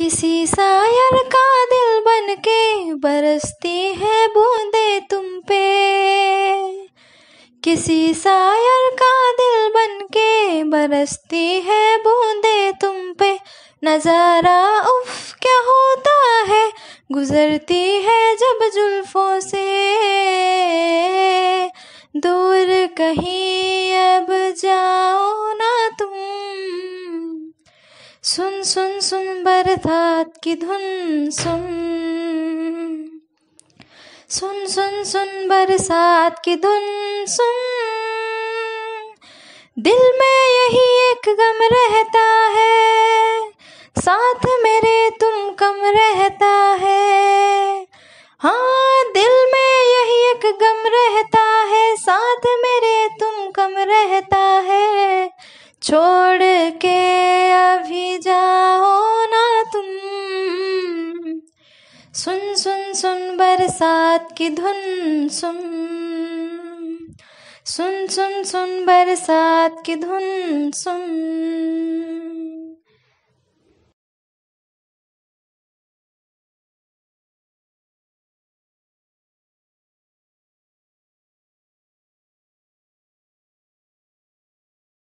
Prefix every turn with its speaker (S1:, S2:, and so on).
S1: किसी सायर का दिल बन के बरसती है बूंदे तुम पे किसी सायर का दिल बन के बरसती है बूंदे तुम पे नज़ारा उफ क्या होता है गुजरती है जब जुल्फों से दूर कहीं अब जाओ सुन सुन सुन बरसात की धुन सुन सुन सुन सुन बरसात की धुन सुन दिल में यही एक गम रहता है साथ मेरे तुम कम रहता है हाँ दिल में यही एक गम रहता है साथ मेरे तुम कम रहता है छोड़ के सुन सुन सुन बरसात की धुन सुन सुन सुन सुन बरसात की धुन सुन